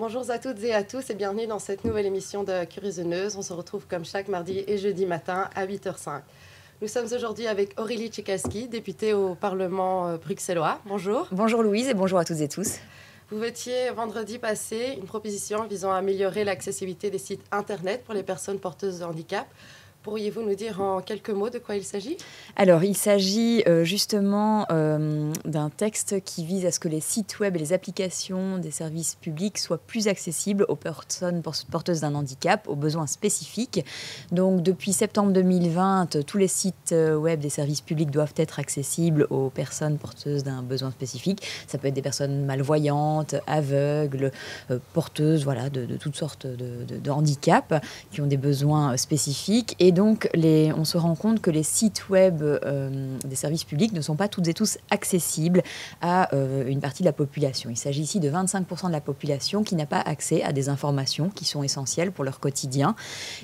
Bonjour à toutes et à tous et bienvenue dans cette nouvelle émission de Curieuse On se retrouve comme chaque mardi et jeudi matin à 8h05. Nous sommes aujourd'hui avec Aurélie Tchekaski, députée au Parlement euh, bruxellois. Bonjour. Bonjour Louise et bonjour à toutes et à tous. Vous étiez vendredi passé une proposition visant à améliorer l'accessibilité des sites Internet pour les personnes porteuses de handicap. Pourriez-vous nous dire en quelques mots de quoi il s'agit Alors, il s'agit euh, justement euh, d'un texte qui vise à ce que les sites web et les applications des services publics soient plus accessibles aux personnes porteuses d'un handicap, aux besoins spécifiques. Donc, depuis septembre 2020, tous les sites euh, web des services publics doivent être accessibles aux personnes porteuses d'un besoin spécifique. Ça peut être des personnes malvoyantes, aveugles, porteuses voilà, de, toutes sortes de, de handicaps qui ont des besoins spécifiques. Et et donc, les, on se rend compte que les sites web euh, des services publics ne sont pas toutes et tous accessibles à euh, une partie de la population. Il s'agit ici de 25% de la population qui n'a pas accès à des informations qui sont essentielles pour leur quotidien.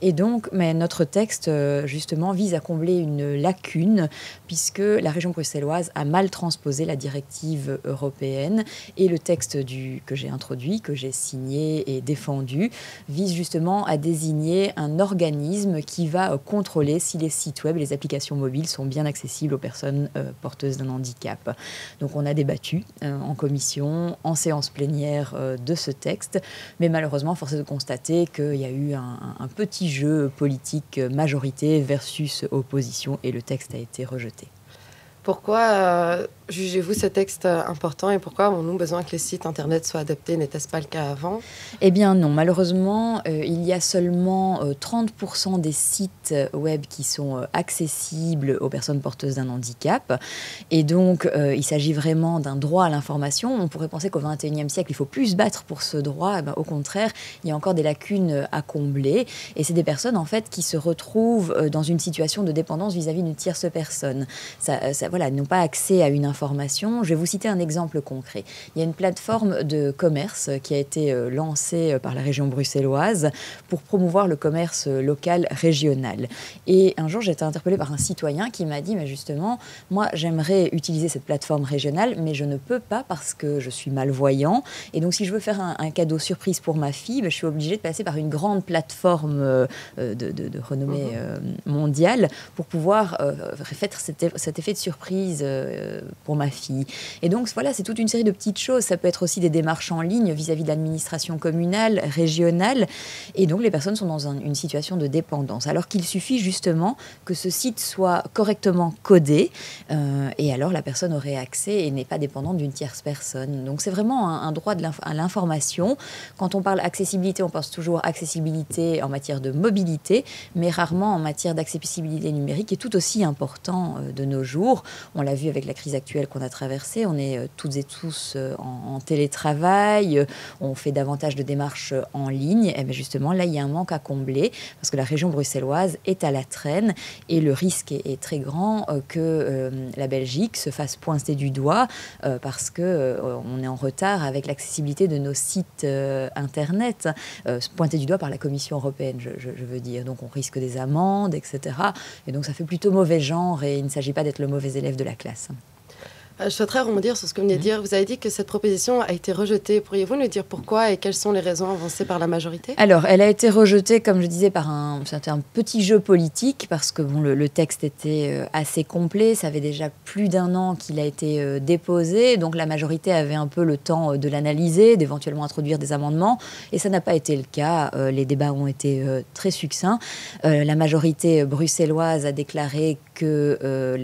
Et donc, mais notre texte, euh, justement, vise à combler une lacune, puisque la région bruxelloise a mal transposé la directive européenne et le texte du, que j'ai introduit, que j'ai signé et défendu, vise justement à désigner un organisme qui va euh, contrôler si les sites web et les applications mobiles sont bien accessibles aux personnes euh, porteuses d'un handicap. Donc on a débattu euh, en commission, en séance plénière de ce texte, mais malheureusement, force est de constater qu'il y a eu un, petit jeu politique majorité versus opposition et le texte a été rejeté. Pourquoi jugez-vous ce texte euh, important et pourquoi avons-nous besoin que les sites Internet soient adaptés N'était-ce pas le cas avant Eh bien non, malheureusement, euh, il y a seulement 30% euh, des sites web qui sont accessibles aux personnes porteuses d'un handicap. Et donc, il s'agit vraiment d'un droit à l'information. On pourrait penser qu'au XXIe siècle, il faut plus se battre pour ce droit. Eh ben, au contraire, il y a encore des lacunes à combler. Et c'est des personnes, en fait, qui se retrouvent dans une situation de dépendance vis-à-vis d'une tierce personne. Ça, voilà, n'ont pas accès à une information je vais vous citer un exemple concret. Il y a une plateforme de commerce qui a été euh, lancée euh, par la région bruxelloise pour promouvoir le commerce euh, local régional. Et un jour, j'ai été interpellée par un citoyen qui m'a dit, mais justement, moi, j'aimerais utiliser cette plateforme régionale, mais je ne peux pas parce que je suis malvoyant. Et donc, si je veux faire un, cadeau surprise pour ma fille, ben, je suis obligée de passer par une grande plateforme de, renommée mhm. mondiale pour pouvoir refaire faire cet, effet de surprise pour ma fille. Et donc voilà, c'est toute une série de petites choses. Ça peut être aussi des démarches en ligne vis-à-vis -vis de l'administration communale, régionale. Et donc les personnes sont dans une situation de dépendance. Alors qu'il suffit justement que ce site soit correctement codé. Euh, et alors la personne aurait accès et n'est pas dépendante d'une tierce personne. Donc c'est vraiment un, droit de à l'information. Quand on parle accessibilité, on pense toujours accessibilité en matière de mobilité, mais rarement en matière d'accessibilité numérique, qui est tout aussi important euh, de nos jours. On l'a vu avec la crise actuelle qu'on a traversé, On est euh, toutes et tous euh, en, télétravail, euh, on fait davantage de démarches en ligne. Et eh ben, justement, là, il y a un manque à combler parce que la région bruxelloise est à la traîne et le risque est, très grand que la Belgique se fasse pointer du doigt parce qu'on est en retard avec l'accessibilité de nos sites internet, pointer du doigt par la Commission européenne, je veux dire. Donc on risque des amendes, etc. Et donc ça fait plutôt mauvais genre et il ne s'agit pas d'être le mauvais élève de la classe. Euh, je souhaiterais rebondir sur ce que vous venez de mhm. dire. Vous avez dit que cette proposition a été rejetée. Pourriez-vous nous dire pourquoi et quelles sont les raisons avancées par la majorité Alors, elle a été rejetée, comme je disais, par un, un petit jeu politique, parce que bon, le, le texte était euh, assez complet. Ça avait déjà plus d'un an qu'il a été euh, déposé. Donc, la majorité avait un peu le temps de l'analyser, d'éventuellement introduire des amendements. Et ça n'a pas été le cas. les débats ont été très succincts. la majorité bruxelloise a déclaré que euh,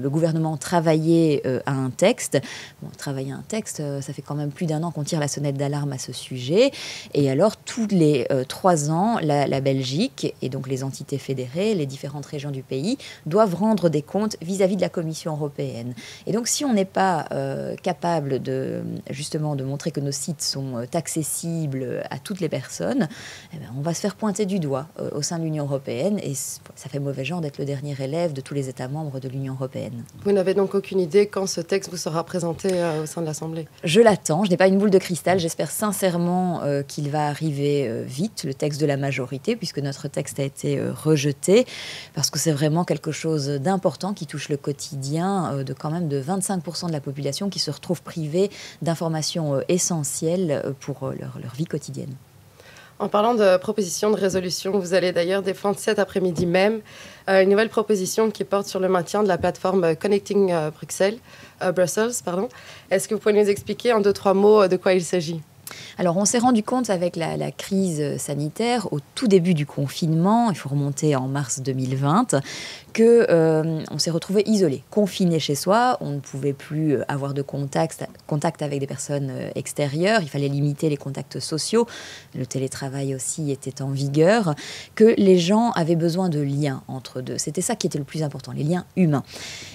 le, gouvernement travaillait euh, à un texte. Bon, travailler un texte, euh, ça fait quand même plus d'un an qu'on tire la sonnette d'alarme à ce sujet. Et alors, tous les trois ans, la, Belgique et donc les entités fédérées, les différentes régions du pays, doivent rendre des comptes vis-à-vis de la Commission européenne. Et donc, si on n'est pas capable de justement de montrer que nos sites sont accessibles à toutes les personnes, eh ben, on va se faire pointer du doigt au sein de l'Union européenne. Et ça fait mauvais genre d'être le dernier élève de tout les États membres de l'Union européenne. Vous n'avez donc aucune idée quand ce texte vous sera présenté euh, au sein de l'Assemblée Je l'attends, je n'ai pas une boule de cristal, j'espère sincèrement euh, qu'il va arriver euh, vite, le texte de la majorité, puisque notre texte a été rejeté, parce que c'est vraiment quelque chose d'important qui touche le quotidien de quand même de 25% de la population qui se retrouve privée d'informations essentielles pour leur vie quotidienne. En parlant de proposition de résolution, vous allez d'ailleurs défendre cet après-midi même euh, une nouvelle proposition qui porte sur le maintien de la plateforme Connecting euh, Bruxelles, euh, Brussels. Est-ce que vous pouvez nous expliquer en deux, trois mots de quoi il s'agit alors on s'est rendu compte avec la, crise sanitaire au tout début du confinement, il faut remonter en mars 2020, qu'on euh, s'est retrouvé isolé, confiné chez soi, on ne pouvait plus euh, avoir de contact, contact avec des personnes euh, extérieures, il fallait limiter les contacts sociaux, le télétravail aussi était en vigueur, que les gens avaient besoin de liens entre eux. C'était ça qui était le plus important, les liens humains.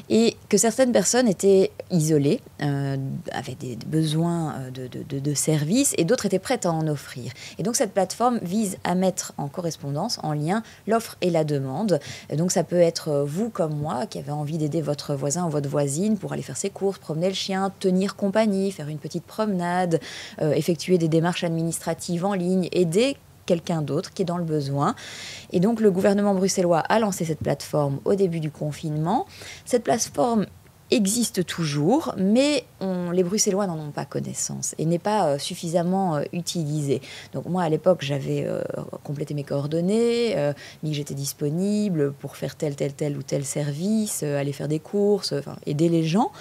Et que certaines personnes étaient isolées, avaient des besoins de services et d'autres étaient prêtes à en offrir. Et donc cette plateforme vise à mettre en correspondance, en lien, l'offre et la demande. donc ça peut être euh, vous comme moi qui avez envie d'aider votre voisin ou votre voisine pour aller faire ses courses, promener le chien, tenir compagnie, faire une petite promenade, euh, effectuer des démarches administratives en ligne, aider quelqu'un d'autre qui est dans le besoin. Et donc le gouvernement bruxellois a lancé cette plateforme au début du confinement. Cette plateforme existe toujours, mais les Bruxellois n'en ont pas connaissance et n'est pas euh, suffisamment euh, utilisé. Donc moi, à l'époque, j'avais euh, complété mes coordonnées, mis que j'étais disponible pour faire tel, tel, tel ou tel service, aller faire des courses, aider les gens.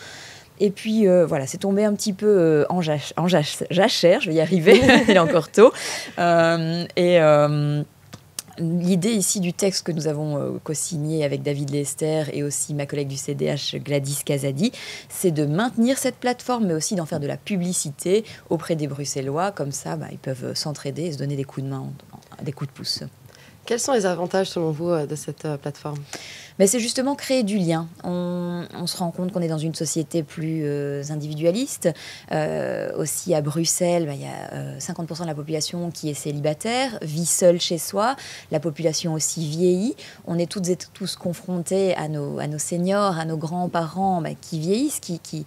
Et puis voilà, c'est tombé un petit peu en, jachère, je vais y arriver, il est encore tôt. et l'idée ici du texte que nous avons euh, co-signé avec David Lester et aussi ma collègue du CDH Gladys Casadi, c'est de maintenir cette plateforme, mais aussi d'en faire de la publicité auprès des Bruxellois. Comme ça, bah, ils peuvent s'entraider et se donner des coups de main, des coups de pouce. Quels sont les avantages selon vous euh, de cette euh, plateforme mais bah, c'est justement créer du lien. On, se rend compte qu'on est dans une société plus euh, individualiste. Euh, aussi à Bruxelles, bah, il y a 50% euh, de la population qui est célibataire, vit seule chez soi. La population aussi vieillit. On est toutes et tous confrontés à nos, à nos seniors, à nos grands-parents bah, qui vieillissent, qui, qui,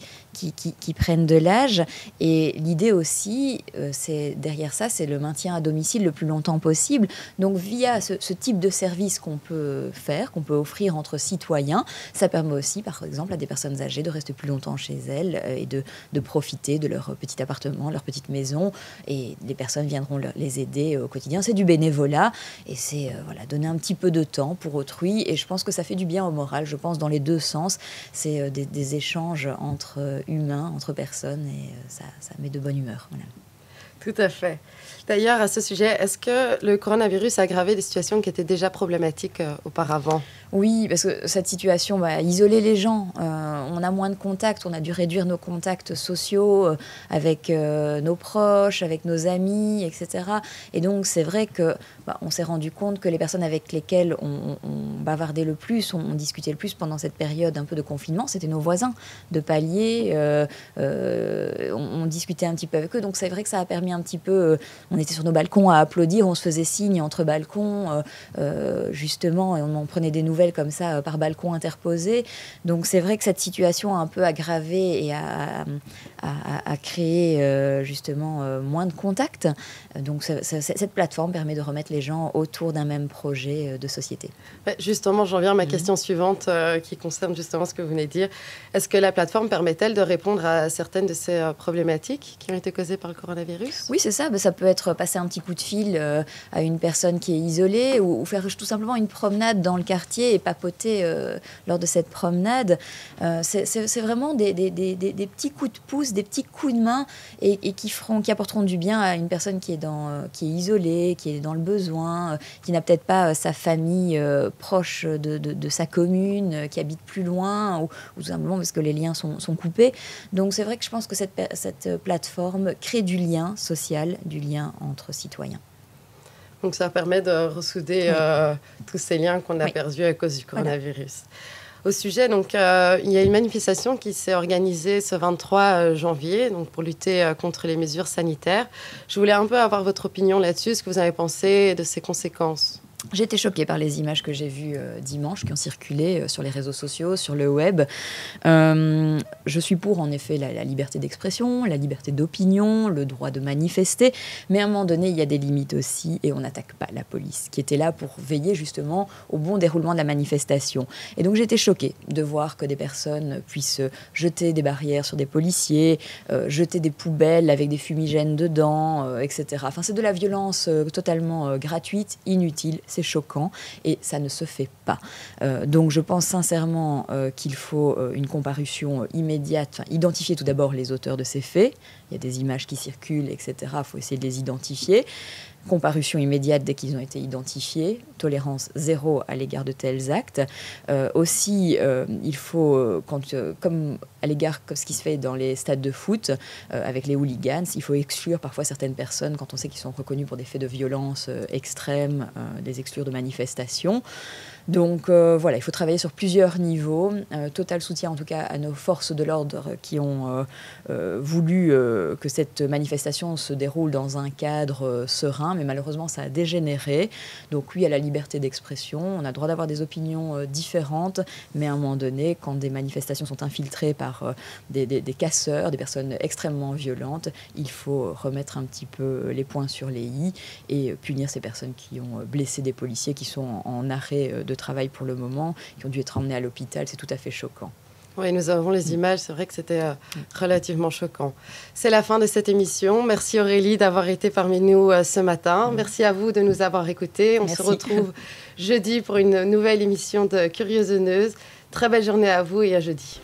qui, prennent de l'âge. Et l'idée aussi, c'est derrière ça, c'est le maintien à domicile le plus longtemps possible. Donc via ce, ce type de service qu'on peut faire, qu'on peut offrir en entre citoyens. Ça permet aussi, par exemple, à des personnes âgées de rester plus longtemps chez elles euh, et de, profiter de leur petit appartement, leur petite maison. Et les personnes viendront les aider au quotidien. C'est du bénévolat et c'est euh, voilà, donner un petit peu de temps pour autrui. Et je pense que ça fait du bien au moral, je pense, dans les deux sens. C'est euh, des, échanges entre humains, entre personnes et ça, met de bonne humeur. Tout à fait. D'ailleurs, à ce sujet, est-ce que le coronavirus a aggravé des situations qui étaient déjà problématiques euh, auparavant Oui, parce que cette situation bah, isolé les gens. Euh, on a moins de contacts, on a dû réduire nos contacts sociaux euh, avec nos proches, avec nos amis, etc. Et donc, c'est vrai que bah, on s'est rendu compte que les personnes avec lesquelles on, bavardait le plus, on, discutait le plus pendant cette période un peu de confinement, c'était nos voisins de palier. On, discutait un petit peu avec eux. Donc, c'est vrai que ça a permis un petit peu était sur nos balcons à applaudir, on se faisait signe entre balcons, euh, euh, justement, et on en prenait des nouvelles comme ça euh, par balcon interposé. Donc c'est vrai que cette situation a un peu aggravé et a, créé justement moins de contacts. Donc cette plateforme permet de remettre les gens autour d'un même projet de société. Bah, justement, j'en viens à ma mhm. question suivante qui concerne justement ce que vous venez de dire. Est-ce que la plateforme permet-elle de répondre à certaines de ces problématiques qui ont été causées par le coronavirus Oui, c'est ça. Bah, ça peut être passer un petit coup de fil euh, à une personne qui est isolée ou, faire tout simplement une promenade dans le quartier et papoter euh, lors de cette promenade. Euh, c'est vraiment des, des, petits coups de pouce, des petits coups de main et, qui, feront, qui apporteront du bien à une personne qui est, dans, qui est isolée, qui est dans le besoin, qui n'a peut-être pas sa famille proche de, sa commune, qui habite plus loin ou, tout simplement parce que les liens sont, coupés. Donc c'est vrai que je pense que cette plateforme crée du lien social, du lien entre citoyens. Donc ça permet de ressouder euh, tous ces liens qu'on a perdus à cause du coronavirus. Au sujet, donc, euh, il y a une manifestation qui s'est organisée ce 23 euh, janvier donc, pour lutter contre les mesures sanitaires. Je voulais un peu avoir votre opinion là-dessus, ce que vous avez pensé de ses conséquences. J'ai été choquée par les images que j'ai vues euh, dimanche, qui ont circulé euh, sur les réseaux sociaux, sur le web. Euh, je suis pour, en effet, la, liberté d'expression, la liberté d'opinion, le droit de manifester. Mais à un moment donné, il y a des limites aussi, et on n'attaque pas la police, qui était là pour veiller justement au bon déroulement de la manifestation. Et donc j'ai été choquée de voir que des personnes puissent jeter des barrières sur des policiers, jeter des poubelles avec des fumigènes dedans, etc. Enfin, c'est de la violence totalement gratuite, inutile c'est choquant et ça ne se fait pas. Euh, donc je pense sincèrement euh, qu'il faut euh, une comparution immédiate, identifier tout d'abord les auteurs de ces faits, il y a des images qui circulent, etc., il faut essayer de les identifier, comparution immédiate dès qu'ils ont été identifiés, tolérance zéro à l'égard de tels actes. Euh, aussi, euh, il faut, euh, comme à l'égard de ce qui se fait dans les stades de foot avec les hooligans, il faut exclure parfois certaines personnes quand on sait qu'ils sont reconnus pour des faits de violence extrême, des exclure de manifestations. Donc euh, voilà, il faut travailler sur plusieurs niveaux. Euh, total soutien en tout cas à nos forces de l'ordre qui ont euh, voulu que cette manifestation se déroule dans un cadre serein, mais malheureusement ça a dégénéré. Donc oui à la liberté d'expression, on a le droit d'avoir des opinions différentes, mais à un moment donné, quand des manifestations sont infiltrées par des, casseurs, des personnes extrêmement violentes, il faut remettre un petit peu les points sur les i et punir ces personnes qui ont blessé des policiers qui sont en, arrêt de de travail pour le moment, qui ont dû être emmenés à l'hôpital. C'est tout à fait choquant. Oui, nous avons les mm. images. C'est vrai que c'était euh, mm. relativement choquant. C'est la fin de cette émission. Merci Aurélie d'avoir été parmi nous euh, ce matin. Mm. Merci à vous de nous avoir écoutés. On se retrouve jeudi pour une nouvelle émission de Curieuse Très belle journée à vous et à jeudi.